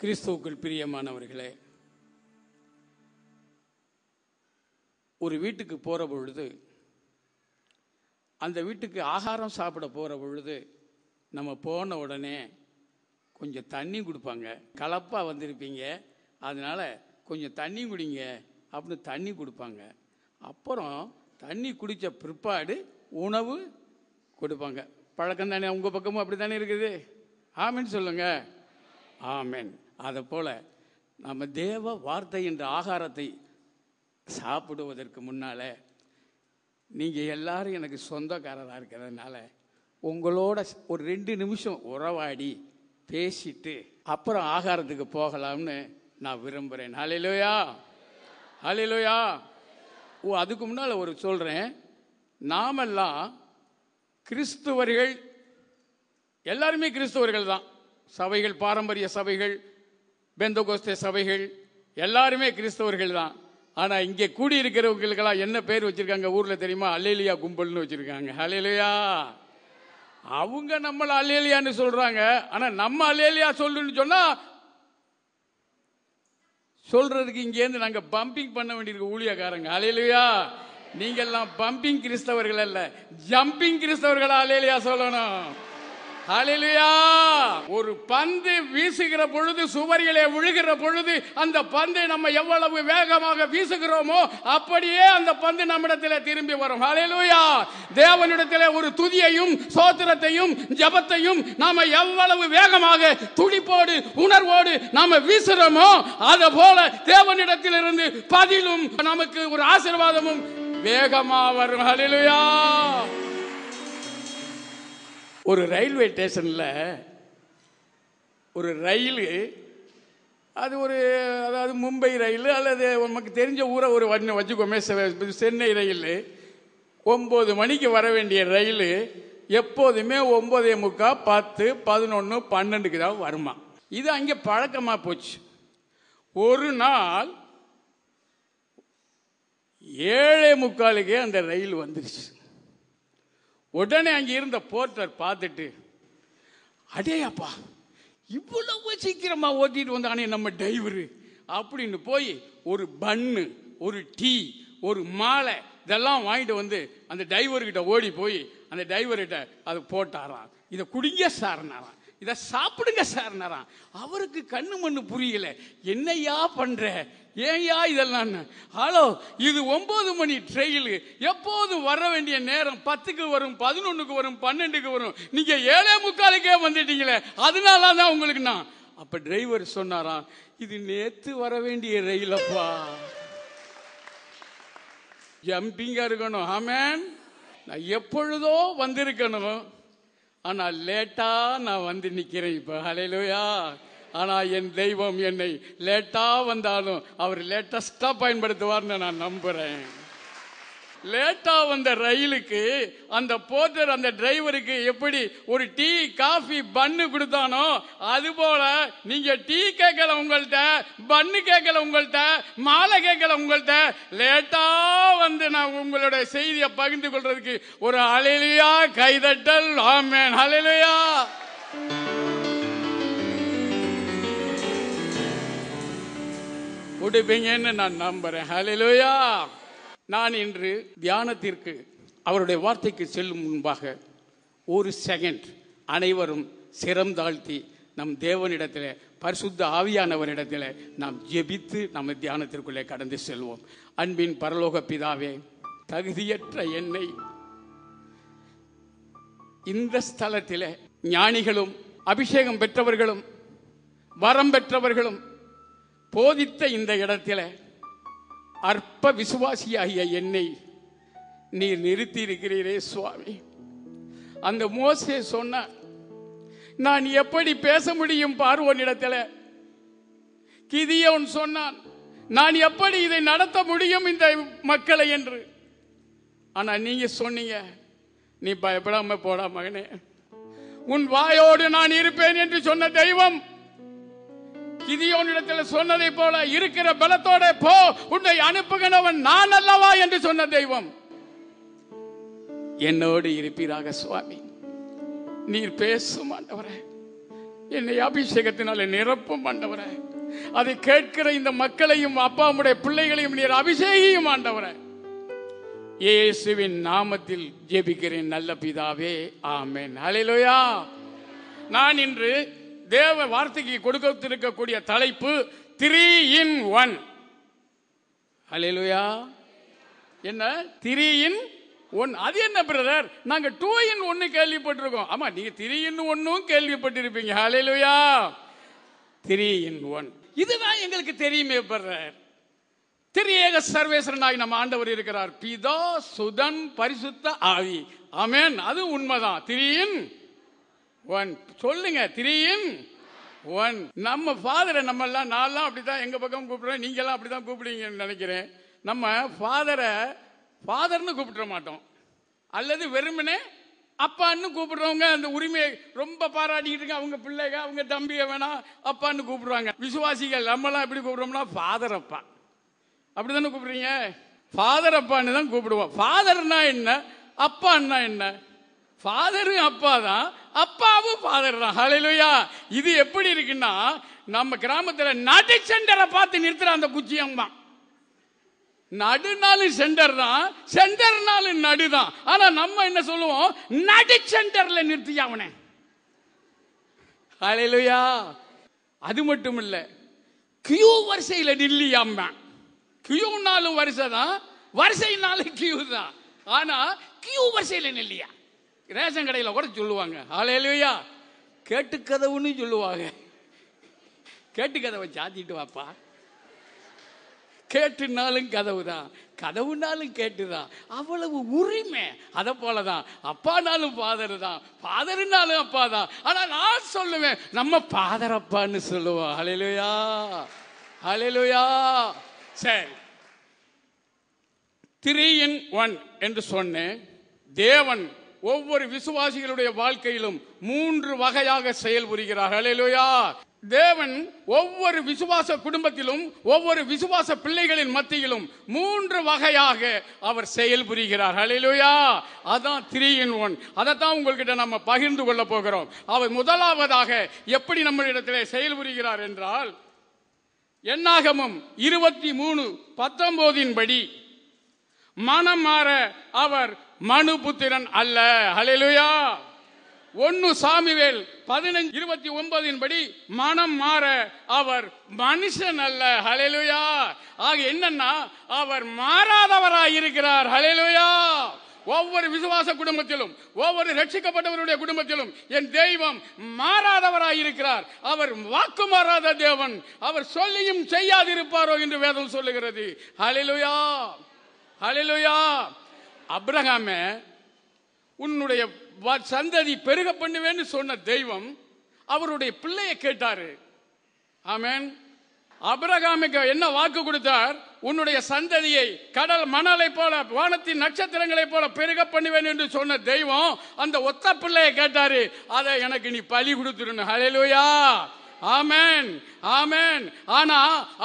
கிறிஸ்துவுக்குள் பிரியமானவர்களே ஒரு வீட்டுக்கு போகிற பொழுது அந்த வீட்டுக்கு ஆகாரம் சாப்பிட போகிற பொழுது நம்ம போன உடனே கொஞ்சம் தண்ணி கொடுப்பாங்க கலப்பாக வந்திருப்பீங்க அதனால் கொஞ்சம் தண்ணி குடிங்க அப்படின்னு தண்ணி கொடுப்பாங்க அப்புறம் தண்ணி குடித்த பிற்பாடு உணவு கொடுப்பாங்க பழக்கம் தானே உங்கள் பக்கமும் அப்படி தானே இருக்குது ஆமின்னு சொல்லுங்கள் ஆமேன் அதை நம்ம தேவ வார்த்தை என்ற ஆகாரத்தை சாப்பிடுவதற்கு முன்னால் நீங்கள் எல்லாரும் எனக்கு சொந்தக்காரராக இருக்கிறதுனால உங்களோட ஒரு ரெண்டு நிமிஷம் உறவாடி பேசிட்டு அப்புறம் ஆகாரத்துக்கு போகலாம்னு நான் விரும்புகிறேன் ஹலிலோயா ஹலிலோயா ஓ அதுக்கு முன்னால் ஒரு சொல்கிறேன் நாமெல்லாம் கிறிஸ்துவர்கள் எல்லாருமே கிறிஸ்துவர்கள் தான் சபைகள் பாரம்பரிய சபைகள் பெந்தகோஸ்தே சபைகள் எல்லாருமே கிறிஸ்தவர்கள் தான் ஆனால் இங்கே கூடியிருக்கிறவங்களுக்கெல்லாம் என்ன பேர் வச்சுருக்காங்க ஊரில் தெரியுமா அல்லேலியா கும்பல்னு வச்சுருக்காங்க அலேலியா அவங்க நம்மளை அல்லேலியான்னு சொல்கிறாங்க ஆனால் நம்ம அல்லேலியா சொல்லுன்னு சொன்னால் சொல்கிறதுக்கு இங்கேருந்து நாங்கள் பம்பிங் பண்ண வேண்டியிருக்க ஊழியக்காரங்க அலேலியா நீங்கள்லாம் பம்பிங் கிறிஸ்தவர்கள் அல்ல ஜம்பிங் கிறிஸ்தவர்களா அலேலியா சொல்லணும் ஒரு பந்து வீசுகிற பொழுது சுவரிலே விழுகிற பொழுது அந்த பந்து நம்ம எவ்வளவு வேகமாக வீசுகிறோமோ அப்படியே அந்த பந்து நம்மிடத்தில் திரும்பி வரும் தேவனிடத்தில் ஒரு துதியையும் சோத்திரத்தையும் ஜபத்தையும் நாம எவ்வளவு வேகமாக துடிப்போடு உணர்வோடு நாம வீசுகிறோமோ அதை போல தேவனிடத்திலிருந்து பதிலும் நமக்கு ஒரு ஆசீர்வாதமும் வேகமாக வரும் ஹalleluya ஒரு ரயில்வே ஸ்டேஷனில் ஒரு ரயில் அது ஒரு அதாவது மும்பை ரயில் அல்லது நமக்கு தெரிஞ்ச ஊரை ஒரு வண்ண வச்சுக்கோமே சென்னை ரயில் ஒம்பது மணிக்கு வர வேண்டிய ரயில் எப்போதுமே ஒம்பதே முக்கால் பத்து பதினொன்று பன்னெண்டுக்கு தான் வருமா இது அங்கே பழக்கமாக போச்சு ஒரு நாள் ஏழே முக்காலுக்கே அந்த ரயில் வந்துருச்சு உடனே அங்கே இருந்த போர்ட்டர் பார்த்துட்டு அடேயப்பா இவ்வளவு சீக்கிரமா ஓட்டிட்டு வந்தானே நம்ம டிரைவரு அப்படின்னு போய் ஒரு பன்னு ஒரு டீ ஒரு மாலை இதெல்லாம் வாங்கிட்டு வந்து அந்த டிரைவர்கிட்ட ஓடி போய் அந்த டிரைவர்கிட்ட அது போட்டாராம் இதை குடிங்க சாரனாரான் இதை சாப்பிடுங்க சார்னாராம் அவருக்கு கண்ணு மண்ணு புரியல என்னையா பண்ற ஏன்யா இதெல்லாம் ஹலோ இது ஒன்பது மணி ட்ரெயிலு எப்போதும் வர வேண்டிய நேரம் பத்துக்கு வரும் பதினொன்றுக்கு வரும் பன்னெண்டுக்கு வரும் நீங்க ஏழே முக்காலுக்கே வந்துட்டீங்களே அதனால தான் உங்களுக்கு நான் அப்ப டிரைவர் சொன்னாராம் இது நேத்து வர வேண்டிய ரயிலப்பா ஜம்பிங்கா இருக்கணும் ஆமேன் நான் எப்பொழுதோ வந்திருக்கணும் ஆனால் லேட்டாக நான் வந்து நிற்கிறேன் இப்போ ஹலையிலோயா ஆனால் என் தெய்வம் என்னை லேட்டாக வந்தாலும் அவர் லேட்டஸ்ட்டாக பயன்படுத்துவார்னு நான் நம்புகிறேன் லேட்டா வந்த ரயிலுக்கு அந்த போர்ட்டர் அந்த டிரைவருக்கு எப்படி ஒரு டீ காஃபி பண்ணு கொடுத்தானோ அது போல நீங்க டீ கேட்கல உங்கள்கிட்ட பண்ணு கேட்கல உங்கள்கிட்ட மாலை கேட்கல உங்கள்கிட்ட லேட்டா வந்து நான் உங்களுடைய செய்தியை பகிர்ந்து கொள்றதுக்கு ஒரு அலையிலையா கைதட்டல் ஆமேன் அலையிலையா கொடுப்பீங்கன்னு நான் நம்புறேன் ஹலிலுயா நான் இன்று தியானத்திற்கு அவருடைய வார்த்தைக்கு செல்லும் முன்பாக ஒரு செகண்ட் அனைவரும் சிரம் தாழ்த்தி நம் தேவனிடத்தில் பரிசுத்த ஆவியானவரிடத்தில் நாம் ஜெபித்து நம்ம தியானத்திற்குள்ளே கடந்து செல்வோம் அன்பின் பரலோக பிதாவே தகுதியற்ற என்னை இந்த ஸ்தலத்தில் ஞானிகளும் அபிஷேகம் பெற்றவர்களும் வரம் பெற்றவர்களும் போதித்த இந்த இடத்தில் அற்ப விசுவாசியாகிய என்னை நீர் நிறுத்தி இருக்கிறீரே சுவாமி அந்த மோசே சொன்ன நான் எப்படி பேச முடியும் பார்வோனிடத்தில் கிதியவன் சொன்னான் நான் எப்படி இதை நடத்த முடியும் இந்த மக்களை என்று ஆனால் நீங்க சொன்னீங்க நீ பயப்படாம போடா மகனே உன் வாயோடு நான் இருப்பேன் என்று சொன்ன தெய்வம் கிதியோனிடத்தில் சொன்னதை போல இருக்கிற பலத்தோட போ உன்னை அனுப்புகிறவன் நான் அல்லவா என்று சொன்ன தெய்வம் என்னோடு இருப்பீராக சுவாமி நீர் பேசும் ஆண்டவரே என்னை அபிஷேகத்தினால் நிரப்பும் ஆண்டவர அதை கேட்கிற இந்த மக்களையும் அப்பா உடைய பிள்ளைகளையும் நீர் அபிஷேகியும் ஆண்டவர இயேசுவின் நாமத்தில் ஜெபிக்கிறேன் நல்ல பிதாவே ஆமேன் அலையிலோயா நான் இன்று தேவ வார்த்தைக்கு கொடுக்கத்திருக்கக்கூடிய தலைப்பு த்ரீ இன் ஒன் அலையலுயா என்ன த்ரீ இன் ஒன் அது என்ன பிரதர் நாங்கள் டூ இன் ஒன்று கேள்விப்பட்டிருக்கோம் ஆமாம் நீங்கள் த்ரீ இன் ஒன்றும் கேள்விப்பட்டிருப்பீங்க ஹலையிலுயா த்ரீ இன் ஒன் இதுதான் எங்களுக்கு தெரியுமே பிரதர் திரியேக சர்வேஸ்வரனாகி நம்ம ஆண்டவர் இருக்கிறார் பிதா சுதன் பரிசுத்த ஆவி அமேன் அது உண்மைதான் திரியின் ஒன் சொல்லுங்க திரியும் ஒன் நம்ம ஃபாதரை நம்ம எல்லாம் நான்லாம் அப்படிதான் எங்க பக்கம் கூப்பிடுறோம் நீங்க எல்லாம் அப்படிதான் கூப்பிடுவீங்கன்னு நினைக்கிறேன் நம்ம ஃபாதரை ஃபாதர்னு கூப்பிட்டுற மாட்டோம் அல்லது வெறுமனே அப்பான்னு கூப்பிடுறவங்க அந்த உரிமையை ரொம்ப பாராட்டிக்கிட்டு இருக்க அவங்க பிள்ளைங்க அவங்க தம்பியை வேணாம் அப்பான்னு கூப்பிடுவாங்க விசுவாசிகள் நம்மளாம் எப்படி கூப்பிடுறோம்னா ஃபாதர் அப்பா அப்படிதானே கூப்பிடுறீங்க ஃபாதர் அப்பான்னு தான் கூப்பிடுவோம் ஃபாதர்னா என்ன அப்பான்னா என்ன ஃபாதரும் அப்பா தான் அப்பாவும் ஃபாதர் தான் ஹலையிலுயா இது எப்படி இருக்குன்னா நம்ம கிராமத்தில் நடு சென்டரை பார்த்து நிறுத்துற அந்த தான் நடுனாலும் சென்டர் தான் சென்டர்னாலும் நடு தான் ஆனா நம்ம என்ன சொல்லுவோம் நடு சென்டர்ல நிறுத்தியா அவனை ஹலையிலுயா அது மட்டும் இல்லை கியூ வரிசையில் அம்மா கியூனாலும் வரிசை தான் வரிசைனாலும் கியூ தான் ஆனா கியூ வரிசையில் நில்லியா ரேஷன் கடையில் கூட சொல்லுவாங்க ஆலையிலையா கேட்டு கதவுன்னு சொல்லுவாங்க கேட்டு கதவை சாத்திட்டு வாப்பா கேட்டுனாலும் கதவு தான் கதவுனாலும் கேட்டு தான் அவ்வளவு உரிமை அதை போல தான் அப்பானாலும் ஃபாதர் தான் ஃபாதருனாலும் அப்பா தான் ஆனால் நான் சொல்லுவேன் நம்ம ஃபாதர் அப்பான்னு சொல்லுவோம் அலையிலுயா அலையிலுயா சரி த்ரீ இன் ஒன் என்று சொன்னேன் தேவன் ஒவ்வொரு விசுவாசிகளுடைய வாழ்க்கையிலும் மூன்று வகையாக செயல்புரிகிறார்கள் தேவன் ஒவ்வொரு விசுவாச குடும்பத்திலும் ஒவ்வொரு விசுவாச பிள்ளைகளின் மத்தியிலும் மூன்று வகையாக அவர் செயல்புரிகிறார் அலையிலுயா அதான் த்ரீ இன் ஒன் அதைத்தான் உங்கள்கிட்ட நம்ம பகிர்ந்து கொள்ள போகிறோம் அவர் முதலாவதாக எப்படி நம்மளிடத்தில் செயல்புரிகிறார் என்றால் என்னாகமும் இருபத்தி மூணு பத்தொன்பதின் படி மனம் மாற அவர் மனு புத்திரன் அல்ல ஹலெலுயா ஒன்னு சாமிவேல் பதினஞ்சு இருபத்தி ஒன்பதின் படி மனம் மாற அவர் மனுஷன் அல்ல ஹலெலுயா ஆக என்னன்னா அவர் மாறாதவராய் இருக்கிறார் ஹலெலுயா ஒவ்வொரு விசுவாச குடும்பத்திலும் ஒவ்வொரு ரட்சிக்கப்பட்டவருடைய குடும்பத்திலும் என் தெய்வம் மாறாதவராய் இருக்கிறார் அவர் வாக்கு மாறாத தேவன் அவர் சொல்லியும் செய்யாதிருப்பாரோ என்று வேதம் சொல்லுகிறது ஹலிலுயா ஹலிலுயா அப்ரஹாமே உன்னுடைய சந்ததி பெருக பண்ணுவேன்னு சொன்ன தெய்வம் அவருடைய பிள்ளையை கேட்டாரு ஆமேன் அபரகாமிக்கு என்ன வாக்கு கொடுத்தார் உன்னுடைய சந்ததியை கடல் மணலை போல வானத்தின் நட்சத்திரங்களை போல பெருக பண்ணுவேன் என்று சொன்ன தெய்வம் அந்த ஒத்த பிள்ளையை கேட்டாரு அதை எனக்கு நீ பலி கொடுத்துருன்னு ஹலையிலுயா ஆமேன் ஆமேன் ஆனா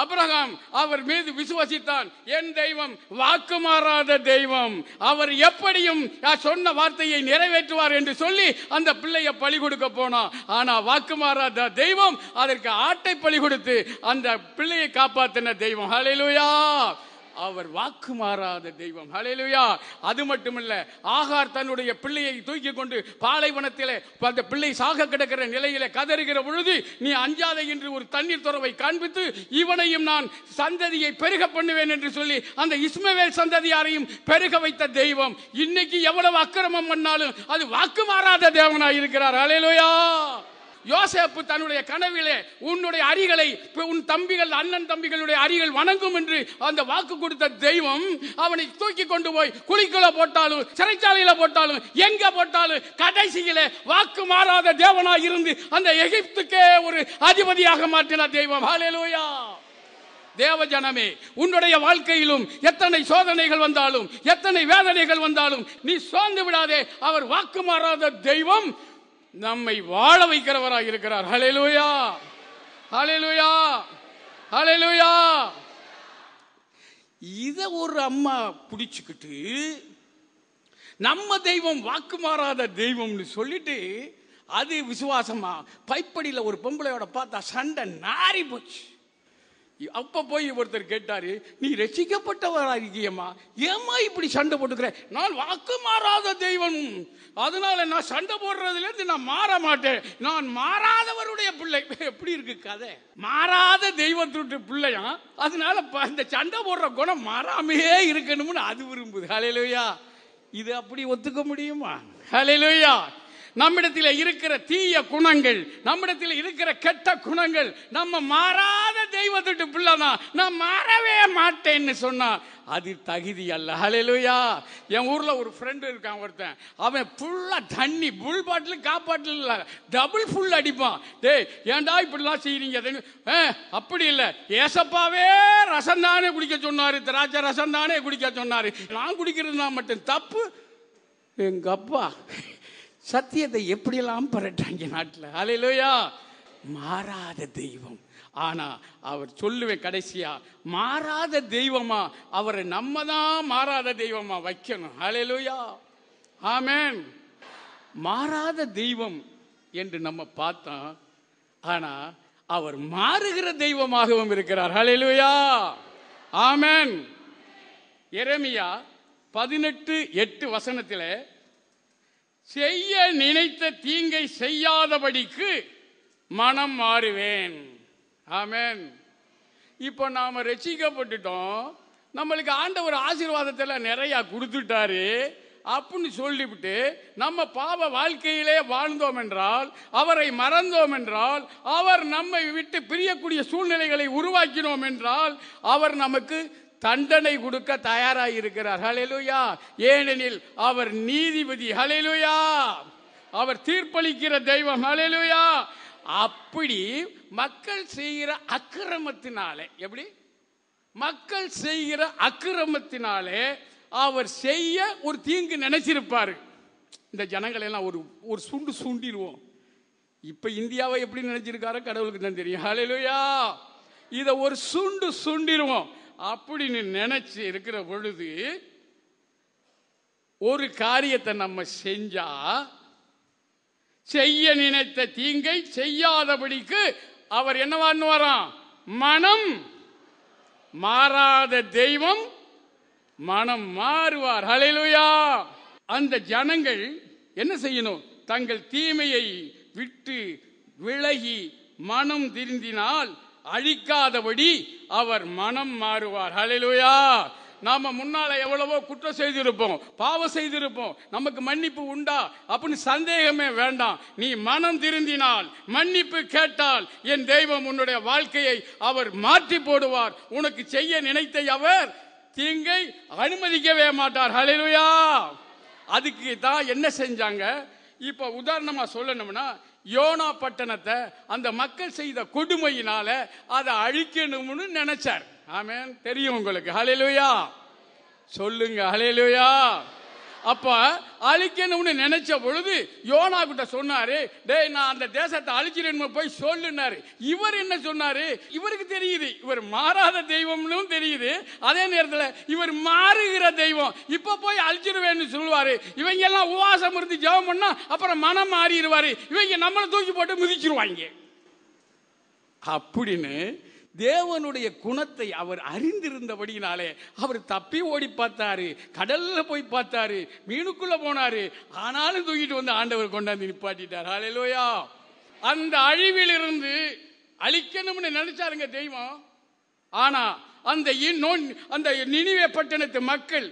அப்ரஹாம் அவர் மீது விசுவாசித்தான் என் தெய்வம் வாக்கு மாறாத தெய்வம் அவர் எப்படியும் சொன்ன வார்த்தையை நிறைவேற்றுவார் என்று சொல்லி அந்த பிள்ளைய பழி கொடுக்க போனான் ஆனா வாக்கு மாறாத தெய்வம் அதற்கு ஆட்டை பழி கொடுத்து அந்த பிள்ளையை காப்பாத்தின தெய்வம் ஹலிலுயா அவர் வாக்கு மாறாத தெய்வம் ஹலேலுயா அது மட்டுமல்ல ஆகார் தன்னுடைய பிள்ளையை தூக்கி கொண்டு பாலைவனத்திலே அந்த பிள்ளை சாக கிடக்கிற நிலையில கதறுகிற பொழுது நீ அஞ்சாதை என்று ஒரு தண்ணீர் துறவை காண்பித்து இவனையும் நான் சந்ததியை பெருக பண்ணுவேன் என்று சொல்லி அந்த இஸ்மவேல் சந்ததியாரையும் பெருக வைத்த தெய்வம் இன்னைக்கு எவ்வளவு அக்கிரமம் பண்ணாலும் அது வாக்கு மாறாத தேவனாய் இருக்கிறார் அலையலோயா யோசேப்பு தன்னுடைய கனவிலே உன்னுடைய அரிகளை உன் தம்பிகள் அண்ணன் தம்பிகளுடைய அரிகள் வணங்கும் என்று அந்த வாக்கு கொடுத்த தெய்வம் அவனை தூக்கி கொண்டு போய் குழிக்குள்ள போட்டாலும் சிறைச்சாலையில போட்டாலும் எங்க போட்டாலும் கடைசியில வாக்கு மாறாத தேவனா இருந்து அந்த எகிப்துக்கே ஒரு அதிபதியாக மாற்றினார் தெய்வம் ஹalleluya தேவ ஜனமே உன்னுடைய வாழ்க்கையிலும் எத்தனை சோதனைகள் வந்தாலும் எத்தனை வேதனைகள் வந்தாலும் நீ சோர்ந்து விடாதே அவர் வாக்கு மாறாத தெய்வம் நம்மை வாழ வைக்கிறவராக இருக்கிறார் ஹலெலுயா ஹலெலுயா ஹலெலுயா இத ஒரு அம்மா பிடிச்சுக்கிட்டு நம்ம தெய்வம் வாக்கு மாறாத தெய்வம்னு சொல்லிட்டு அது விசுவாசமா பைப்படியில் ஒரு பொம்பளையோட பார்த்தா சண்டை நாரி போச்சு அப்ப போய் ஒருத்தர் கேட்டாரு நீ இருக்கியம்மா ஏம்மா இப்படி சண்டை போட்டுக்கிற நான் வாக்கு மாறாத தெய்வம் அதனால நான் சண்டை போடுறதுல இருந்து நான் மாற மாட்டேன் நான் மாறாதவருடைய பிள்ளை எப்படி இருக்கு கதை மாறாத தெய்வத்துட்டு பிள்ளையா அதனால அந்த சண்டை போடுற குணம் மாறாமையே இருக்கணும்னு அது விரும்புது ஹலையிலோயா இது அப்படி ஒத்துக்க முடியுமா ஹலையிலோயா நம்மிடத்தில் இருக்கிற தீய குணங்கள் நம்மிடத்தில் இருக்கிற கெட்ட குணங்கள் நம்ம மாறாத தெய்வத்துட்டு பிள்ளைதான் நான் மாறவே மாட்டேன்னு சொன்னான் அது தகுதி அல்ல ஹலெலுயா என் ஊரில் ஒரு ஃப்ரெண்டு இருக்கான் ஒருத்தன் அவன் ஃபுல்லாக தண்ணி புல் பாட்டில் காப்பாட்டில் இல்லை டபுள் ஃபுல் அடிப்பான் டேய் ஏன்டா இப்படிலாம் செய்கிறீங்க அப்படி இல்லை ஏசப்பாவே ரசம் தானே குடிக்க சொன்னார் திராட்சை ரசம் தானே குடிக்க சொன்னார் நான் குடிக்கிறதுனா மட்டும் தப்பு எங்கள் அப்பா சத்தியத்தை எப்படியெல்லாம் பரட்டாங்க நாட்டில் அலையிலோயா மாறாத தெய்வம் ஆனால் அவர் சொல்லுவேன் கடைசியா மாறாத தெய்வமா அவரை நம்ம தான் மாறாத தெய்வமா வைக்கணும் ஹலெலுயா ஆமேன் மாறாத தெய்வம் என்று நம்ம பார்த்தோம் ஆனால் அவர் மாறுகிற தெய்வமாகவும் இருக்கிறார் ஹலெலுயா ஆமேன் எரமியா பதினெட்டு எட்டு வசனத்தில் செய்ய நினைத்த தீங்கை செய்யாதபடிக்கு மனம் மாறுவேன் ஆமேன் இப்போ நாம் ரசிக்கப்பட்டுட்டோம் நம்மளுக்கு ஆண்டவர் ஆசீர்வாதத்தில் நிறையா கொடுத்துட்டாரு அப்படின்னு சொல்லிவிட்டு நம்ம பாவ வாழ்க்கையிலே வாழ்ந்தோம் என்றால் அவரை மறந்தோம் என்றால் அவர் நம்மை விட்டு பிரியக்கூடிய சூழ்நிலைகளை உருவாக்கினோம் என்றால் அவர் நமக்கு தண்டனை கொடுக்க தயாராக இருக்கிறார் ஹலெலுயா ஏனெனில் அவர் நீதிபதி ஹலெலுயா அவர் தீர்ப்பளிக்கிற தெய்வம் ஹலெலுயா அப்படி மக்கள் செய்கிற அக்கிரமத்தினாலே எப்படி மக்கள் செய்கிற அக்கிரமத்தினாலே அவர் செய்ய ஒரு தீங்கு நினைச்சிருப்பாரு இந்த ஜனங்களை எல்லாம் ஒரு ஒரு சுண்டு சுண்டிடுவோம் இப்ப இந்தியாவை எப்படி நினைச்சிருக்காரு கடவுளுக்கு தான் தெரியும் ஹலலுயா இதை ஒரு சுண்டு சுண்டிடுவோம் அப்படின்னு நினைச்சு இருக்கிற பொழுது ஒரு காரியத்தை நம்ம செஞ்சா செய்ய நினைத்த தீங்கை செய்யாதபடிக்கு அவர் என்னவான் பண்ணுவாராம் மனம் மாறாத தெய்வம் மனம் மாறுவார் ஹலெலுயா அந்த ஜனங்கள் என்ன செய்யணும் தங்கள் தீமையை விட்டு விலகி மனம் திருந்தினால் அழிக்காதபடி அவர் மனம் மாறுவார் ஹலெலுயா நாம் முன்னால் எவ்வளவோ குற்றம் செய்திருப்போம் பாவம் செய்திருப்போம் நமக்கு மன்னிப்பு உண்டா அப்படின்னு சந்தேகமே வேண்டாம் நீ மனம் திருந்தினால் மன்னிப்பு கேட்டால் என் தெய்வம் உன்னுடைய வாழ்க்கையை அவர் மாற்றி போடுவார் உனக்கு செய்ய நினைத்த அவர் தீங்கை அனுமதிக்கவே மாட்டார் ஹலிலுயா அதுக்கு தான் என்ன செஞ்சாங்க இப்போ உதாரணமாக சொல்லணும்னா யோனா பட்டணத்தை அந்த மக்கள் செய்த கொடுமையினால அதை அழிக்கணும்னு நினைச்சார் ஆமேன் தெரியும் உங்களுக்கு ஹலிலுயா சொல்லுங்க ஹலிலுயா அப்ப அழிக்கணும்னு நினைச்ச பொழுது யோனா கிட்ட சொன்னாரு டேய் நான் அந்த தேசத்தை அழிச்சிடணும் போய் சொல்லுனாரு இவர் என்ன சொன்னாரு இவருக்கு தெரியுது இவர் மாறாத தெய்வம்னு தெரியுது அதே நேரத்தில் இவர் மாறுகிற தெய்வம் இப்ப போய் அழிச்சிருவேன்னு சொல்லுவாரு இவங்க எல்லாம் உவாசம் இருந்து ஜெபம் பண்ணா அப்புறம் மனம் மாறிடுவாரு இவங்க நம்மளை தூக்கி போட்டு மிதிச்சிருவாங்க அப்படின்னு தேவனுடைய குணத்தை அவர் அறிந்திருந்தபடியினாலே அவர் தப்பி ஓடி பார்த்தாரு கடல்ல போய் பார்த்தாரு மீனுக்குள்ள போனாரு ஆனாலும் தூக்கிட்டு வந்து ஆண்டவர் கொண்டாந்து நிப்பாட்டிட்டார் ஹalleluya அந்த அழிவிலிருந்து அழிக்கணும்னு நினைச்சாருங்க தெய்வம் ஆனா அந்த அந்த நினைவே பட்டணத்து மக்கள்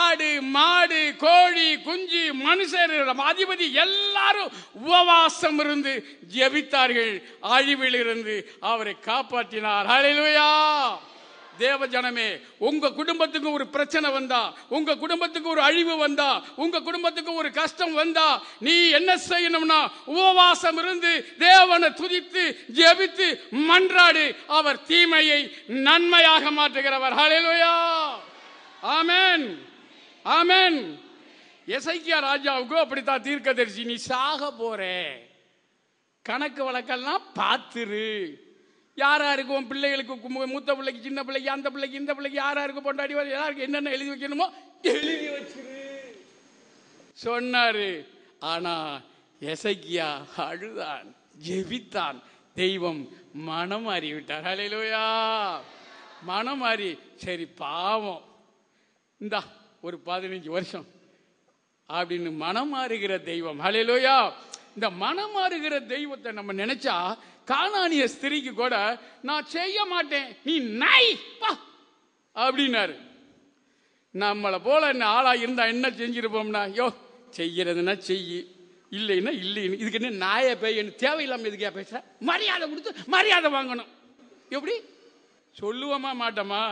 ஆடு மாடு கோழி குஞ்சு மனுஷர் அதிபதி எல்லாரும் உபவாசம் இருந்து ஜெபித்தார்கள் அழிவில் இருந்து அவரை காப்பாற்றினார் அழிலுயா தேவ ஜனமே உங்க குடும்பத்துக்கு ஒரு பிரச்சனை வந்தா உங்க குடும்பத்துக்கு ஒரு அழிவு வந்தா உங்க குடும்பத்துக்கு ஒரு கஷ்டம் வந்தா நீ என்ன செய்யணும்னா உபவாசம் இருந்து தேவனை துதித்து ஜெபித்து மன்றாடு அவர் தீமையை நன்மையாக மாற்றுகிறவர் ஹalleluya ஆமேன் ஆமேன் எசைக்கியா ராஜாவுக்கு அப்படித்தான் தரிசி நீ சாக போற கணக்கு வழக்கெல்லாம் பார்த்துரு யார் யாருக்கு உன் பிள்ளைகளுக்கு மூத்த பிள்ளைக்கு சின்ன பிள்ளைக்கு அந்த பிள்ளைக்கு இந்த பிள்ளைக்கு யார் யாருக்கு பொண்டாடி யாருக்கு என்னென்ன எழுதி வைக்கணுமோ எழுதி வச்சிரு சொன்னாரு ஆனா எசக்கியா அழுதான் ஜெபித்தான் தெய்வம் மனம் மாறிவிட்டார் அலையிலோயா மனம் மாறி சரி பாவம் இந்தா ஒரு பதினஞ்சு வருஷம் அப்படின்னு மனம் மாறுகிற தெய்வம் ஹலையிலோயா இந்த மனம் மாறுகிற தெய்வத்தை நம்ம நினைச்சா காணானிய ஸ்திரிக்கு கூட நான் செய்ய மாட்டேன் நீ நாய் பா அப்படின்னாரு நம்மளை போல என்ன ஆளா இருந்தா என்ன செஞ்சிருப்போம்னா யோ செய்யறதுன்னா செய்ய இல்லைன்னா இல்லைன்னு இதுக்கு என்ன நாய பேயன்னு தேவையில்லாமல் இதுக்கு பேச மரியாதை கொடுத்து மரியாதை வாங்கணும் எப்படி சொல்லுவோமா மாட்டோமா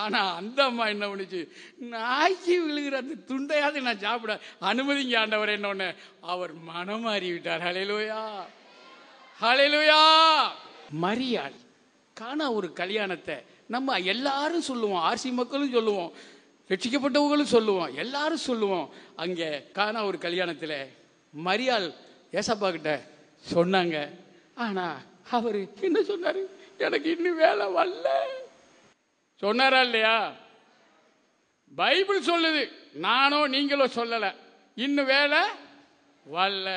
ஆனால் அந்த அம்மா என்ன பண்ணுச்சு நாய்க்கு விழுகிற அந்த துண்டையாவது நான் சாப்பிட அனுமதிங்க ஆண்டவர் என்னொன்னு அவர் மனம் மாறிவிட்டார் ஹலையிலோயா ஹலையிலோயா மரியாள் காணா ஒரு கல்யாணத்தை நம்ம எல்லாரும் சொல்லுவோம் ஆர்சி மக்களும் சொல்லுவோம் ரட்சிக்கப்பட்டவங்களும் சொல்லுவோம் எல்லாரும் சொல்லுவோம் அங்கே காணா ஒரு கல்யாணத்தில் மரியாள் ஏசப்பா கிட்ட சொன்னாங்க ஆனா அவர் என்ன சொன்னார் எனக்கு இன்னும் வேலை வரல சொன்னாரா இல்லையா பைபிள் சொல்லுது நானோ நீங்களோ சொல்லலை இன்னும் வேலை வரல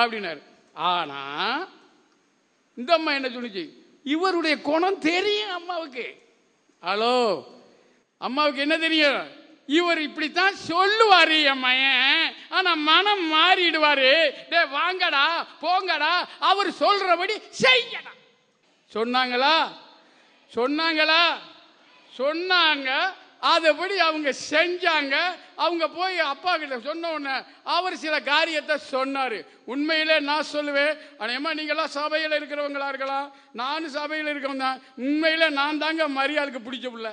அப்படின்னாரு ஆனால் இந்த அம்மா என்ன சொல்லுச்சு இவருடைய குணம் தெரியும் அம்மாவுக்கு ஹலோ அம்மாவுக்கு என்ன தெரியும் இவர் இப்படித்தான் சொல்லுவார் என் ஆனால் மனம் மாறிடுவாரு டே வாங்கடா போங்கடா அவர் சொல்கிறபடி செய்யடா சொன்னாங்களா சொன்னாங்களா சொன்னாங்க அதுபடி அவங்க செஞ்சாங்க அவங்க போய் அப்பா கிட்ட சொன்ன உடனே அவர் சில காரியத்தை சொன்னார் உண்மையிலே நான் சொல்லுவேன் அனையமா நீங்களாம் சபையில் இருக்கிறவங்களா இருக்கலாம் நானும் சபையில் இருக்கவங்க தான் உண்மையிலே நான் தாங்க மரியாதைக்கு பிடிச்ச பிள்ள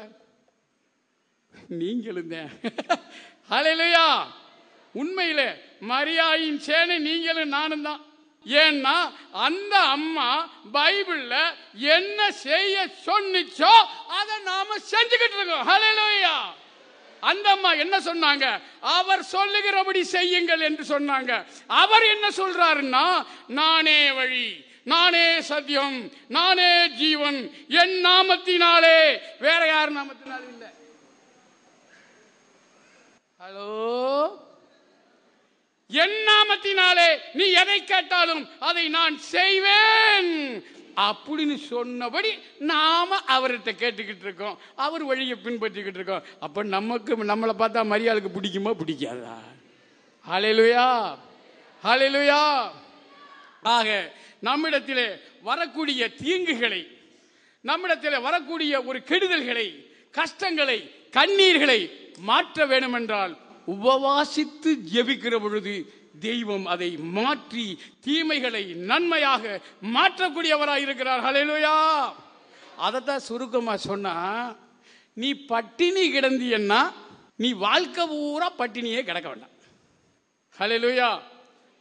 நீங்களும் தான் அலையிலையா உண்மையிலே மரியாதையின் சேனை நீங்களும் நானும் தான் ஏன்னா அந்த அம்மா பைபிள்ல என்ன செய்ய சொன்னிச்சோ அதை நாம செஞ்சுக்கிட்டு இருக்கோம் ஹலோயா அந்த அம்மா என்ன சொன்னாங்க அவர் சொல்லுகிறபடி செய்யுங்கள் என்று சொன்னாங்க அவர் என்ன சொல்றாருன்னா நானே வழி நானே சத்தியம் நானே ஜீவன் என் நாமத்தினாலே வேற யார் நாமத்தினாலும் இல்லை ஹலோ என் நாமத்தினாலே நீ எதை கேட்டாலும் அதை நான் செய்வேன் அப்படின்னு சொன்னபடி நாம் அவர்கிட்ட கேட்டுக்கிட்டு இருக்கோம் அவர் வழியை பின்பற்றிக்கிட்டு இருக்கோம் அப்போ நமக்கு நம்மளை பார்த்தா மரியாதைக்கு பிடிக்குமா பிடிக்காதா ஹலிலுயா ஹலிலுயா ஆக நம்மிடத்திலே வரக்கூடிய தீங்குகளை நம்மிடத்தில் வரக்கூடிய ஒரு கெடுதல்களை கஷ்டங்களை கண்ணீர்களை மாற்ற வேண்டுமென்றால் உபவாசித்து ஜெபிக்கிற பொழுது தெய்வம் அதை மாற்றி தீமைகளை நன்மையாக மாற்றக்கூடியவராக இருக்கிறார் அதை அதைத்தான் சுருக்கமாக சொன்னா நீ பட்டினி கிடந்தியன்னா நீ வாழ்க்கை பூரா பட்டினியே கிடக்க வேண்டாம் ஹலையிலோயா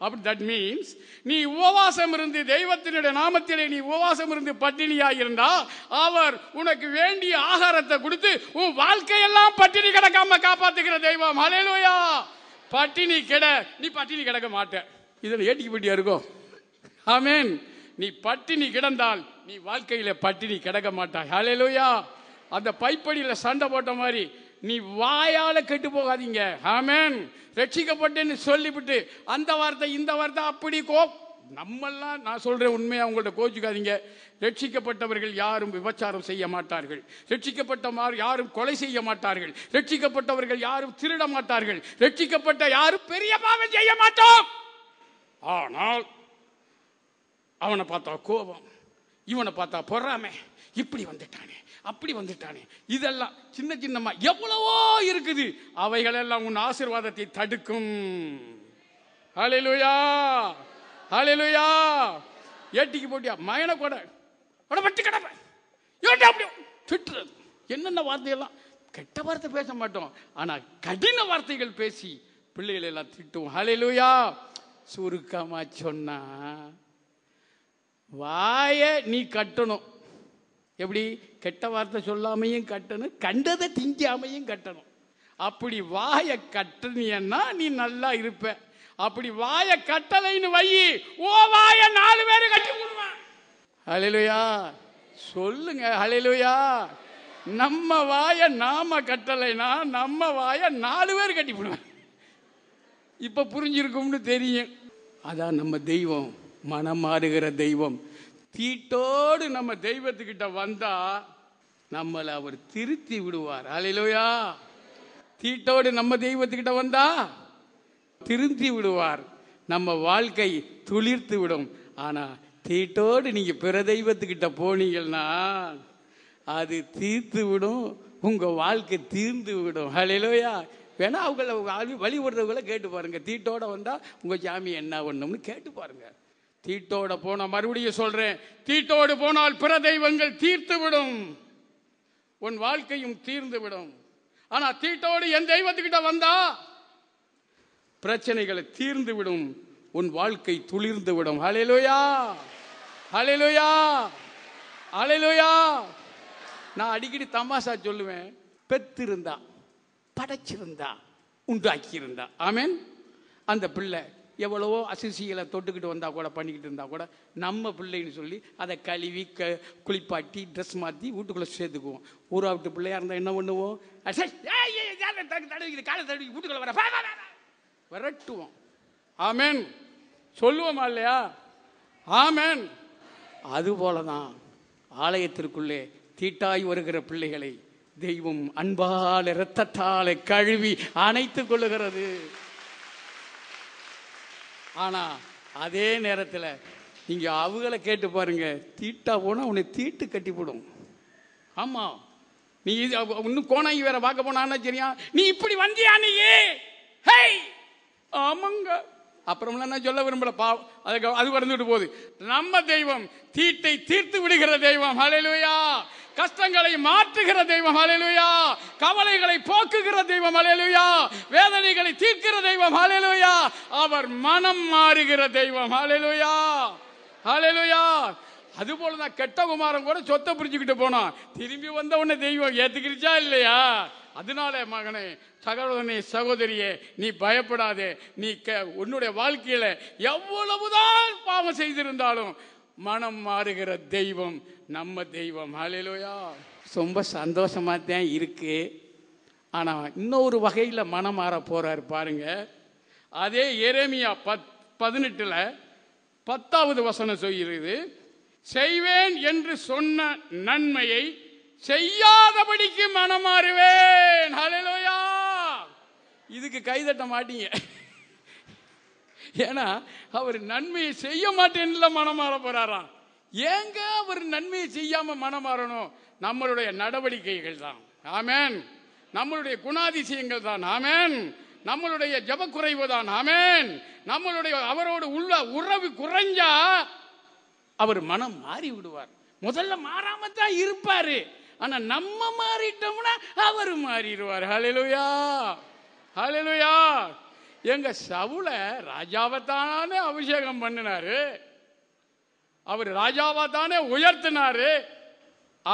அப்படி தட் மீன்ஸ் நீ உபவாசம் இருந்து தெய்வத்தினுடைய நாமத்திலே நீ உபவாசம் இருந்து பட்டினியாக இருந்தால் அவர் உனக்கு வேண்டிய ஆகாரத்தை கொடுத்து உன் வாழ்க்கையெல்லாம் பட்டினி கிடக்காம காப்பாத்துக்கிற தெய்வம் அலையிலோயா பட்டினி கிட நீ பட்டினி கிடக்க மாட்ட இதில் ஏட்டிக்கு பட்டியா இருக்கும் ஆமேன் நீ பட்டினி கிடந்தால் நீ வாழ்க்கையில பட்டினி கிடக்க மாட்டாய் அலையலோயா அந்த பைப்படியில் சண்டை போட்ட மாதிரி நீ வாயால் கெட்டு போகாதீங்க ஆமேன் ரட்சிக்கப்பட்டேன்னு சொல்லிவிட்டு அந்த வார்த்தை இந்த வார்த்தை அப்படி கோ நம்மெல்லாம் நான் சொல்றேன் உண்மையாக உங்கள்ட்ட கோச்சுக்காதீங்க ரட்சிக்கப்பட்டவர்கள் யாரும் விபச்சாரம் செய்ய மாட்டார்கள் ரட்சிக்கப்பட்ட யாரும் கொலை செய்ய மாட்டார்கள் ரட்சிக்கப்பட்டவர்கள் யாரும் திருட மாட்டார்கள் ரட்சிக்கப்பட்ட யாரும் பெரிய பாவம் செய்ய மாட்டோம் ஆனால் அவனை பார்த்தா கோபம் இவனை பார்த்தா பொறாமை இப்படி வந்துட்டானே அப்படி வந்துட்டானே இதெல்லாம் சின்ன சின்னமா எவ்வளவோ இருக்குது அவைகளெல்லாம் உன் ஆசிர்வாதத்தை தடுக்கும் ஏட்டிக்கு போட்டியா மயன கூட உட பட்டு கிடப்ப அப்படி திட்டுறது என்னென்ன வார்த்தையெல்லாம் கெட்ட வார்த்தை பேச மாட்டோம் ஆனால் கடின வார்த்தைகள் பேசி பிள்ளைகள் எல்லாம் திட்டுவோம் ஹலிலுயா சுருக்கமா சொன்னா வாய நீ கட்டணும் எப்படி கெட்ட வார்த்தை சொல்லாமையும் கட்டணும் கண்டதை திங்காமையும் கட்டணும் அப்படி வாயை கட்டணியன்னா நீ நல்லா இருப்ப அப்படி வாய கட்டலைன்னு வையி ஓ வாய நாலு பேரு கட்டி விடுவான் அலையிலுயா சொல்லுங்க அலையிலுயா நம்ம வாய நாம கட்டலைனா நம்ம வாய நாலு பேர் கட்டி இப்ப இப்போ புரிஞ்சிருக்கும்னு தெரியும் அதான் நம்ம தெய்வம் மனம் மாறுகிற தெய்வம் தீட்டோடு நம்ம தெய்வத்துக்கிட்ட வந்தா நம்மளை அவர் திருத்தி விடுவார் அலையிலோயா தீட்டோடு நம்ம தெய்வத்துக்கிட்ட வந்தா திருந்தி விடுவார் நம்ம வாழ்க்கை துளிர்த்து விடும் ஆனா தீட்டோடு நீங்க பிற தெய்வத்துக்கிட்ட போனீங்கன்னா அது தீர்த்து விடும் உங்க வாழ்க்கை தீர்ந்து விடும் அலையிலோயா வேணா அவங்கள வழிபடுறவங்கள கேட்டு பாருங்க தீட்டோட வந்தா உங்க சாமி என்ன பண்ணும்னு கேட்டு பாருங்க தீட்டோட போன மறுபடியும் சொல்றேன் தீட்டோடு போனால் பிற தெய்வங்கள் தீர்த்து விடும் உன் வாழ்க்கையும் தீர்ந்து விடும் ஆனா தீட்டோடு என் தெய்வத்துக்கிட்ட வந்தா பிரச்சனைகளை தீர்ந்து விடும் உன் வாழ்க்கை துளிர்ந்து விடும் ஹலெலுயா ஹலெலுயா ஹலெலுயா நான் அடிக்கடி தமாஷா சொல்லுவேன் பெத்திருந்தா படைச்சிருந்தா உண்டாக்கியிருந்தா ஆமேன் அந்த பிள்ளை எவ்வளவோ அசிசிகளை தொட்டுக்கிட்டு வந்தால் கூட பண்ணிக்கிட்டு இருந்தால் கூட நம்ம பிள்ளைன்னு சொல்லி அதை கழுவி க குளிப்பாட்டி ட்ரெஸ் மாற்றி வீட்டுக்குள்ளே சேர்த்துக்குவோம் ஊரா விட்டு பிள்ளையாக இருந்தால் என்ன பண்ணுவோம் தடவிக்கிது காலை தடவி வீட்டுக்குள்ளே வர விரட்டுவோம் ஆமேன் சொல்லுவோமா இல்லையா ஆமேன் அது போல தான் ஆலயத்திற்குள்ளே தீட்டாய் வருகிற பிள்ளைகளை தெய்வம் அன்பால் இரத்தத்தாலே கழுவி அணைத்து கொள்ளுகிறது ஆனால் அதே நேரத்தில் நீங்கள் அவங்கள கேட்டு பாருங்கள் தீட்டா போனால் உன்னை தீட்டு போடும் ஆமாம் நீ இது இன்னும் கோணாங்கி வேற பார்க்க போனான்னா சரியா நீ இப்படி வந்தியா நீ ஆமாங்க அப்புறம் நான் சொல்ல விரும்பல பா அதுக்கு அது கடந்துட்டு போகுது நம்ம தெய்வம் தீட்டை தீர்த்து விடுகிற தெய்வம் அலையிலுயா கஷ்டங்களை மாற்றுகிற தெய்வம் அலையிலுயா கவலைகளை போக்குகிற தெய்வம் அலையிலுயா வேதனைகளை தீர்க்கிற தெய்வம் அலையிலுயா அவர் மனம் மாறுகிற தெய்வம் அலையிலுயா அலையிலுயா அது தான் கெட்ட குமாரம் கூட சொத்தை புரிஞ்சுக்கிட்டு போனான் திரும்பி வந்த உடனே தெய்வம் ஏத்துக்கிடுச்சா இல்லையா அதனாலே மகனே சகோதரனே சகோதரியே நீ பயப்படாதே நீ உன்னுடைய வாழ்க்கையில எவ்வளவுதான் பாவம் செய்திருந்தாலும் மனம் மாறுகிற தெய்வம் நம்ம தெய்வம் அலையிலோயா ரொம்ப சந்தோஷமாக தான் இருக்கு ஆனால் இன்னொரு வகையில் மனம் மாற போகிறார் பாருங்க அதே எரேமியா பத் பதினெட்டில் பத்தாவது வசனம் சொல்கிறது செய்வேன் என்று சொன்ன நன்மையை செய்யாதபடிக்கு மனமாறுவேன் ஹலலோயா இதுக்கு கைதட்ட மாட்டீங்க ஏன்னா அவர் நன்மையை செய்ய மாட்டேன்ல மாற போறாராம் ஏங்க அவர் நன்மையை செய்யாம மாறணும் நம்மளுடைய நடவடிக்கைகள் தான் ஆமேன் நம்மளுடைய குணாதிசயங்கள் தான் ஆமேன் நம்மளுடைய குறைவு தான் ஆமேன் நம்மளுடைய அவரோடு உள்ள உறவு குறைஞ்சா அவர் மனம் மாறி விடுவார் முதல்ல மாறாம தான் இருப்பாரு ஆனா நம்ம மாறிட்டோம்னா அவர் மாறிடுவார் ஹலெலுயா ஹலெலுயா எங்க சவுல ராஜாவைத்தானே அபிஷேகம் பண்ணினாரு அவர் ராஜாவா தானே உயர்த்தினாரு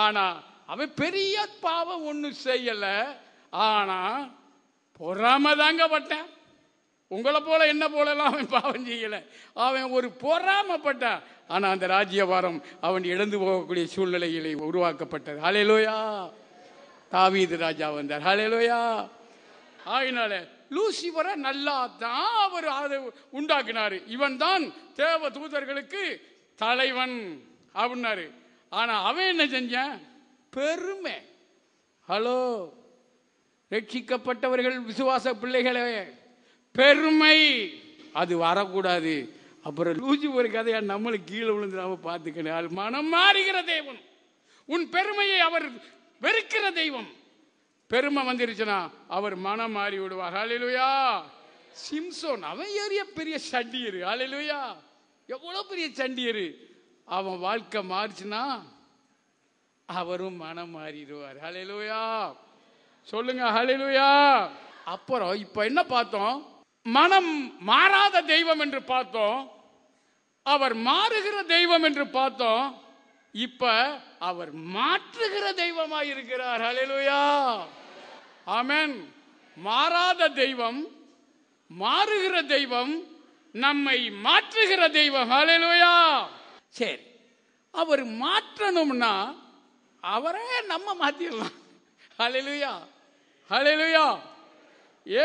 ஆனா அவன் பெரிய பாவம் ஒன்றும் செய்யலை ஆனா பொறாம தாங்க பட்டேன் உங்களை போல என்ன போலலாம் அவன் பாவம் செய்யலை அவன் ஒரு பொறாமப்பட்டான் ஆனால் அந்த ராஜ்யவாரம் அவன் இழந்து போகக்கூடிய சூழ்நிலைகளை உருவாக்கப்பட்டது ஹலேலோயா தாவீது ராஜா வந்தார் ஹலேலோயா ஆகினால லூசிபரை நல்லா தான் அவர் அதை உண்டாக்கினார் இவன் தான் தேவ தூதர்களுக்கு தலைவன் அப்படின்னாரு ஆனால் அவன் என்ன செஞ்சான் பெருமை ஹலோ ரட்சிக்கப்பட்டவர்கள் விசுவாச பிள்ளைகளே பெருமை அது வரக்கூடாது அப்புறம் லூஜி ஒரு கதையா நம்மளுக்கு கீழே விழுந்துடாம பார்த்துக்கணும் மனம் மாறுகிற தெய்வம் உன் பெருமையை அவர் வெறுக்கிற தெய்வம் பெருமை வந்துருச்சுன்னா அவர் மனம் மாறி விடுவார் அலையிலுயா சிம்சோன் அவன் ஏறிய பெரிய சண்டியரு அலையிலுயா எவ்வளோ பெரிய சண்டியரு அவன் வாழ்க்கை மாறுச்சுன்னா அவரும் மனம் மாறிடுவார் ஹலெலுயா சொல்லுங்க ஹலெலுயா அப்புறம் இப்போ என்ன பார்த்தோம் மனம் மாறாத தெய்வம் என்று பார்த்தோம் அவர் மாறுகிற தெய்வம் என்று பார்த்தோம் இப்ப அவர் மாற்றுகிற தெய்வமாக இருக்கிறார் ஹலெலுயா ஆமேன் மாறாத தெய்வம் மாறுகிற தெய்வம் நம்மை மாற்றுகிற தெய்வம் ஹலெலுயா சரி அவர் மாற்றணும்னா அவரே நம்ம மாத்திரலாம் ஹலெலுயா ஹலெலுயா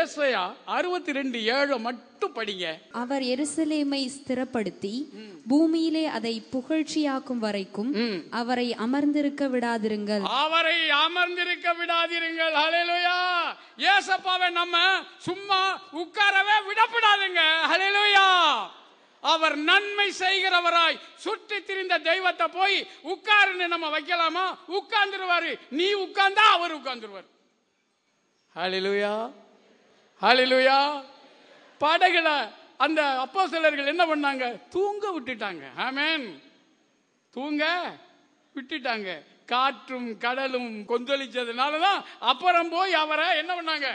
ஏசையா அறுபத்தி ரெண்டு ஏழு மட்டும் படிங்க அவர் எருசலேமை ஸ்திரப்படுத்தி பூமியிலே அதை புகழ்ச்சியாக்கும் வரைக்கும் அவரை அமர்ந்திருக்க விடாதிருங்கள் அவரை அமர்ந்திருக்க விடாதிருங்கள் ஹலெலுயா ஏசப்பாவை நம்ம சும்மா உட்காரவே விடப்படாதுங்க ஹலெலுயா அவர் நன்மை செய்கிறவராய் சுற்றி திரிந்த தெய்வத்தை போய் உட்காருன்னு நம்ம வைக்கலாமா உட்கார்ந்துருவாரு நீ உட்கார்ந்தா அவர் உட்கார்ந்துருவார் ஹலெலுயா ஹலிலுயா படகுல அந்த அப்போ சிலர்கள் என்ன பண்ணாங்க தூங்க விட்டுட்டாங்க ஆமேன் தூங்க விட்டுட்டாங்க காற்றும் கடலும் கொந்தளிச்சதுனால தான் அப்புறம் போய் அவரை என்ன பண்ணாங்க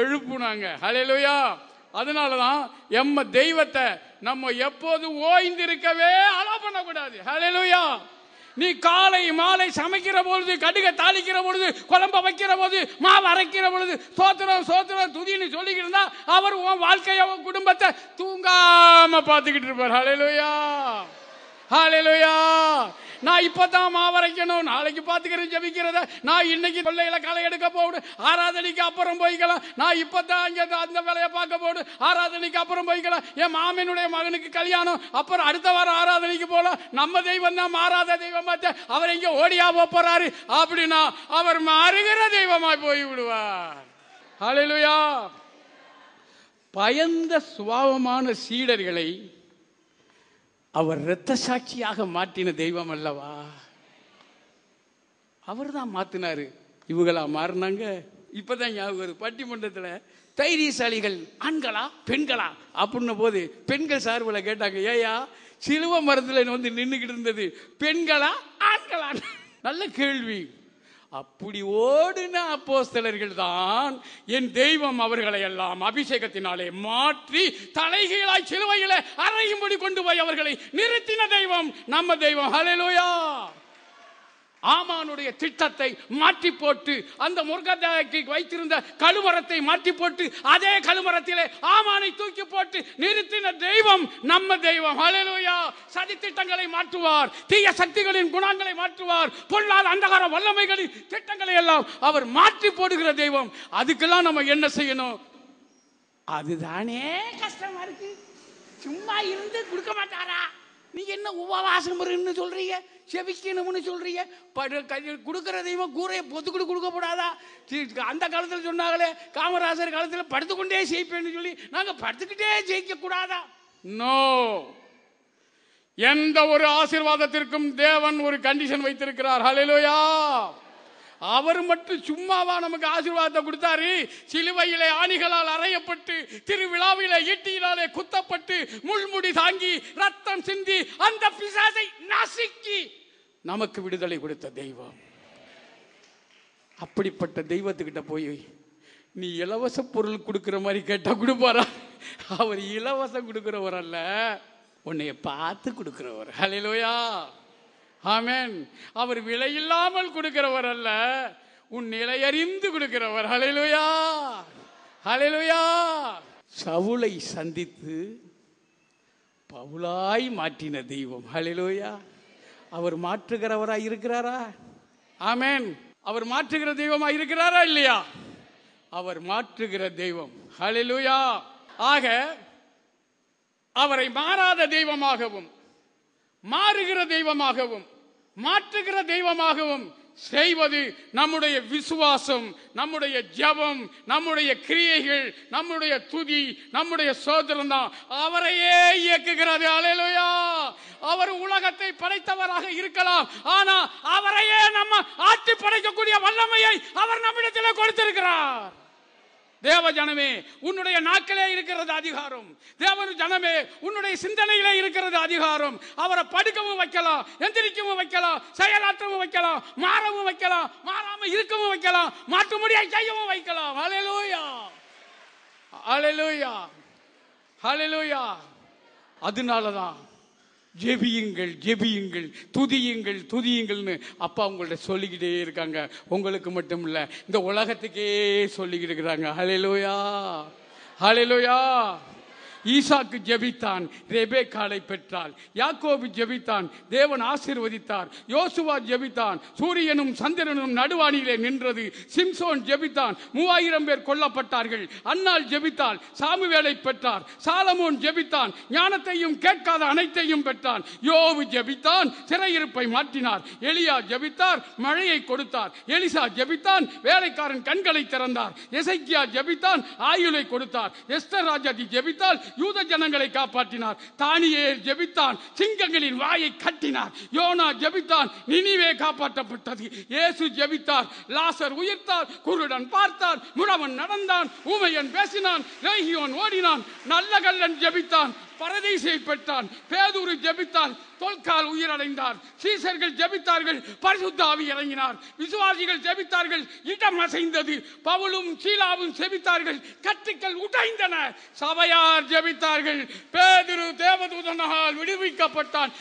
எழுப்புனாங்க ஹலிலுயா அதனால தான் எம்ம தெய்வத்தை நம்ம எப்போது ஓய்ந்திருக்கவே அலோ பண்ணக்கூடாது ஹலிலுயா நீ காலை மாலை சமைக்கிற பொழுது கடுக தாளிக்கிற பொழுது குழம்ப வைக்கிற போது மாவு அரைக்கிற பொழுது சோத்திரம் சோத்திரம் துதின்னு சொல்லிக்கிட்டு இருந்தா அவர் உன் வாழ்க்கைய உன் குடும்பத்தை தூங்காம பார்த்துக்கிட்டு இருப்பார் ஹலெலுயா லோயா நான் இப்போ தான் மாவரைக்கணும் நாளைக்கு பாத்துக்கிறேன் ஜபிக்கிறத நான் இன்னைக்கு கொள்ளையில களை எடுக்க போடு ஆராதனைக்கு அப்புறம் போய்க்கலாம் நான் இப்போ தான் இங்கே அந்த வேலையை பார்க்க போடு ஆராதனைக்கு அப்புறம் போய்க்கலாம் என் மாமனுடைய மகனுக்கு கல்யாணம் அப்புறம் அடுத்த வாரம் ஆராதனைக்கு போகலாம் நம்ம தெய்வம் தான் மாறாத தெய்வம் பார்த்து அவர் இங்க ஓடியா போறாரு அப்படின்னா அவர் மாறுகிற தெய்வமாய் போய் விடுவார் பயந்த சுபாவமான சீடர்களை அவர் இரத்த சாட்சியாக மாற்றின தெய்வம் அல்லவா அவர் தான் மாத்தினாரு இவங்களா மாறினாங்க இப்பதான் தான் ஞாபகம் வருது பட்டிமன்றத்தில் தைரியசாலிகள் ஆண்களா பெண்களா அப்படின்ன போது பெண்கள் சார்பில் கேட்டாங்க ஏயா சிலுவ மரத்தில் வந்து நின்றுக்கிட்டு இருந்தது பெண்களா ஆண்களா நல்ல கேள்வி அப்படி ஓடின அப்போஸ்தலர்கள் தான் என் தெய்வம் அவர்களை எல்லாம் அபிஷேகத்தினாலே மாற்றி தலைகளாய் சிலுவையில அறையும்படி கொண்டு போய் அவர்களை நிறுத்தின தெய்வம் நம்ம தெய்வம் ஹலெலுயா ஆமானுடைய திட்டத்தை மாற்றி போட்டு அந்த முருகதாய்க்கு வைத்திருந்த கழுமரத்தை மாற்றி போட்டு அதே கழுமரத்திலே ஆமானை தூக்கி போட்டு நிறுத்தின தெய்வம் நம்ம தெய்வம் ஹலலோயா சதி திட்டங்களை மாற்றுவார் தீய சக்திகளின் குணங்களை மாற்றுவார் பொல்லாத அந்தகார வல்லமைகளின் திட்டங்களை எல்லாம் அவர் மாற்றி போடுகிற தெய்வம் அதுக்கெல்லாம் நம்ம என்ன செய்யணும் அதுதானே கஷ்டமா இருக்கு சும்மா இருந்து கொடுக்க மாட்டாரா நீங்க என்ன உபவாசம் சொல்றீங்க செவிக்கணும்னு சொல்றீங்க படு கொடுக்குற தெய்வம் கூரையை பொத்துக்கிட்டு கொடுக்கப்படாதா அந்த காலத்தில் சொன்னாங்களே காமராசர் காலத்தில் படுத்துக்கொண்டே ஜெயிப்பேன்னு சொல்லி நாங்கள் படுத்துக்கிட்டே ஜெயிக்கக்கூடாதா நோ எந்த ஒரு ஆசிர்வாதத்திற்கும் தேவன் ஒரு கண்டிஷன் வைத்திருக்கிறார் ஹலெலுயா அவர் மட்டும் சும்மாவா நமக்கு ஆசீர்வாதத்தை கொடுத்தாரு சிலுவையிலே ஆணிகளால் அறையப்பட்டு திருவிழாவில ஈட்டியினாலே குத்தப்பட்டு முள்முடி தாங்கி ரத்தம் சிந்தி அந்த பிசாசை நசுக்கி நமக்கு விடுதலை கொடுத்த தெய்வம் அப்படிப்பட்ட தெய்வத்துக்கிட்ட போய் நீ இலவச பொருள் கொடுக்குற மாதிரி கேட்டால் கொடுப்பாரா அவர் இலவசம் கொடுக்குறவர் அல்ல உன்னைய பார்த்து கொடுக்குறவர் ஹலிலோயா ஆமேன் அவர் விலையில்லாமல் கொடுக்குறவர் அல்ல உன் நிலையறிந்து கொடுக்கிறவர் ஹலையிலோயா ஹலையிலோயா சவுளை சந்தித்து பவுலாய் மாற்றின தெய்வம் ஹலையிலோயா அவர் மாற்றுகிறவரா இருக்கிறாரா ஆமேன் அவர் மாற்றுகிற தெய்வமா இருக்கிறாரா இல்லையா அவர் மாற்றுகிற தெய்வம் ஹலிலுயா ஆக அவரை மாறாத தெய்வமாகவும் மாறுகிற தெய்வமாகவும் மாற்றுகிற தெய்வமாகவும் செய்வது நம்முடைய விசுவாசம் நம்முடைய ஜபம் நம்முடைய கிரியைகள் நம்முடைய துதி நம்முடைய சோதனம் தான் அவரையே இயக்குகிறது அவர் உலகத்தை படைத்தவராக இருக்கலாம் ஆனா அவரையே நம்ம ஆட்சி படைக்கக்கூடிய வல்லமையை அவர் நம்மிடத்தில் கொடுத்திருக்கிறார் தேவ ஜனமே உன்னுடைய நாக்கிலே இருக்கிறது அதிகாரம் தேவ ஜனமே உன்னுடைய சிந்தனையிலே இருக்கிறது அதிகாரம் அவரை படுக்கவும் வைக்கலாம் எந்திரிக்கவும் வைக்கலாம் செயலாற்றவும் வைக்கலாம் மாறவும் வைக்கலாம் மாறாம இருக்கவும் வைக்கலாம் மாற்றும்படியாக செய்யவும் வைக்கலாம் அலையலூயா அலையலூயா அலையலூயா அதனால தான் ஜெபியுங்கள் ஜெபியுங்கள் துதியுங்கள் துதியுங்கள்னு அப்பா உங்கள்ட்ட சொல்லிக்கிட்டே இருக்காங்க உங்களுக்கு மட்டும் இல்லை இந்த உலகத்துக்கே சொல்லிக்கிட்டு இருக்கிறாங்க ஹலெலோயா ஹலெலோயா ஈசாக்கு ஜெபித்தான் ரெபேக்காலை பெற்றாள் யாக்கோபு ஜெபித்தான் தேவன் ஆசிர்வதித்தார் யோசுவா ஜெபித்தான் சூரியனும் சந்திரனும் நடுவாணியிலே நின்றது சிம்சோன் ஜெபித்தான் மூவாயிரம் பேர் கொல்லப்பட்டார்கள் ஜெபித்தால் ஜெபித்தாள் வேலை பெற்றார் சாலமோன் ஜெபித்தான் ஞானத்தையும் கேட்காத அனைத்தையும் பெற்றான் யோவு ஜெபித்தான் சிறையிருப்பை மாற்றினார் எலியா ஜெபித்தார் மழையை கொடுத்தார் எலிசா ஜெபித்தான் வேலைக்காரன் கண்களை திறந்தார் எசைக்கியா ஜெபித்தான் ஆயுளை கொடுத்தார் எஸ்தர் ராஜாஜி ஜெபித்தால் யூத ஜனங்களை காப்பாற்றினார் தானியே ஜெபித்தான் சிங்கங்களின் வாயை கட்டினார் யோனா ஜெபித்தான் நினைவே காப்பாற்றப்பட்டது இயேசு ஜெபித்தார் லாசர் உயிர்த்தார் குருடன் பார்த்தார் முழவன் நடந்தான் ஊமையன் பேசினான் ரேகியோன் ஓடினான் நல்ல கல்லன் ஜெபித்தான் பரதேசியை பெற்றான் பேதூரு ஜபித்தால் தொல்கால் உயிரடைந்தார் சீசர்கள் ஜபித்தார்கள் பரிசுத்தாவி இறங்கினார் விசுவாசிகள் ஜபித்தார்கள் இடம் அசைந்தது பவுலும் சீலாவும் செபித்தார்கள் கட்டுக்கள் உடைந்தன சபையார் ஜபித்தார்கள் பேதுரு தேவதூதனால் விடுவிக்கப்பட்டான்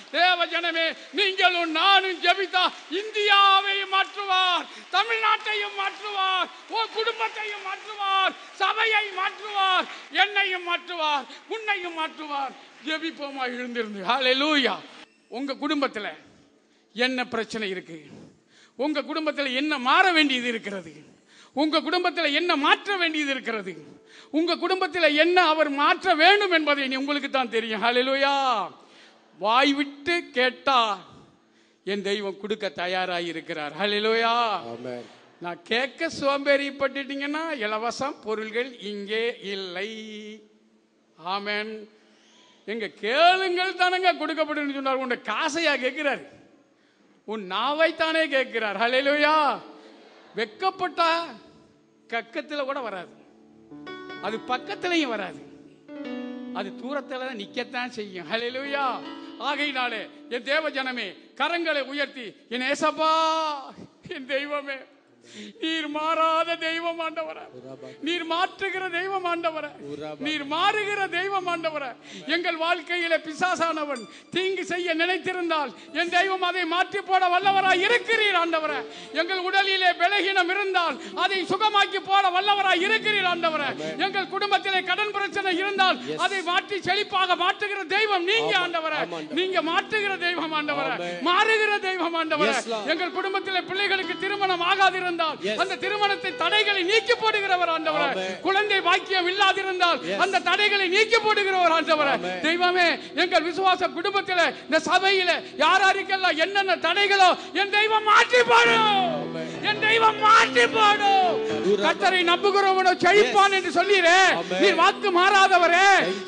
ஜனமே நீங்களும் நானும் ஜபித்தா இந்தியாவை மாற்றுவார் தமிழ்நாட்டையும் மாற்றுவார் உன் குடும்பத்தையும் மாற்றுவார் சபையை மாற்றுவார் என்னையும் மாற்றுவார் உன்னையும் மாற்றுவார் ஜெபிப்போமா எழுந்திருந்து ஹாலே லூயா உங்கள் குடும்பத்தில் என்ன பிரச்சனை இருக்குது உங்கள் குடும்பத்தில் என்ன மாற வேண்டியது இருக்கிறது உங்கள் குடும்பத்தில் என்ன மாற்ற வேண்டியது இருக்கிறது உங்கள் குடும்பத்தில் என்ன அவர் மாற்ற வேண்டும் என்பதை உங்களுக்கு தான் தெரியும் ஹாலே வாய் விட்டு கேட்டா என் தெய்வம் கொடுக்க தயாராக இருக்கிறார் ஹலெலுயா நான் கேட்க சோம்பேறி பட்டுட்டீங்கன்னா இலவசம் பொருள்கள் இங்கே இல்லை ஆமேன் எங்க கேளுங்கள் தானங்க கொடுக்கப்படும் சொன்னார் உன் காசையா கேட்கிறார் உன் நாவைத்தானே கேட்கிறார் ஹலையிலுயா வெக்கப்பட்டா கக்கத்தில் கூட வராது அது பக்கத்திலையும் வராது அது தூரத்தில் நிக்கத்தான் செய்யும் ஹலையிலுயா ஆகையினாலே என் தேவ ஜனமே கரங்களை உயர்த்தி என் ஏசப்பா என் தெய்வமே நீர் மாறாத தெய்வம் ஆண்டவர நீர் மாற்றுகிற தெய்வம் ஆண்டவர நீர் மாறுகிற தெய்வம் ஆண்டவர எங்கள் வாழ்க்கையில பிசாசானவன் தீங்கு செய்ய நினைத்திருந்தால் என் தெய்வம் அதை மாற்றி போட வல்லவராய் இருக்கிறீர் ஆண்டவர எங்கள் உடலிலே பலகீனம் இருந்தால் அதை சுகமாக்கி போட வல்லவராய் இருக்கிறீர் ஆண்டவர எங்கள் குடும்பத்திலே கடன் பிரச்சனை இருந்தால் அதை மாற்றி செழிப்பாக மாற்றுகிற தெய்வம் நீங்க ஆண்டவர நீங்க மாற்றுகிற தெய்வம் ஆண்டவர மாறுகிற தெய்வம் ஆண்டவர எங்கள் குடும்பத்திலே பிள்ளைகளுக்கு திருமணம் ஆகாதிருந்த இருந்தால் அந்த திருமணத்தை தடைகளை நீக்கி போடுகிறவர் ஆண்டவர குழந்தை பாக்கியம் இல்லாதிருந்தால் அந்த தடைகளை நீக்கி போடுகிறவர் ஆண்டவர தெய்வமே எங்கள் விசுவாச குடும்பத்தில் இந்த சபையில யாராருக்கெல்லாம் என்னென்ன தடைகளோ என் தெய்வம் மாற்றி போடும் என் தெய்வம் மாற்றி போடும் கத்தரை நம்புகிறவனோ செழிப்பான் என்று சொல்லிடு நீ வாக்கு மாறாதவரே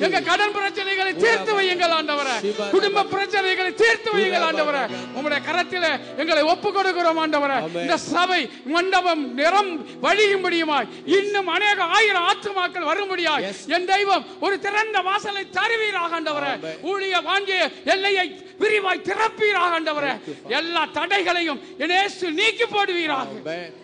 எங்க கடன் பிரச்சனைகளை தீர்த்து வையுங்கள் ஆண்டவரே குடும்ப பிரச்சனைகளை தீர்த்து வையுங்கள் ஆண்டவரே உங்களுடைய கரத்தில் எங்களை ஒப்பு கொடுக்கிறோம் ஆண்டவரே இந்த சபை மண்டபம் நிறம் வழியும்படியுமாய் இன்னும் அநேக ஆயிரம் ஆத்துமாக்கள் வரும்படியாய் என் தெய்வம் ஒரு திறந்த வாசலை தருவீராக ஊழிய வாங்கிய எல்லையை விரிவாய் திறப்பீராக எல்லா தடைகளையும் நீக்கி போடுவீராக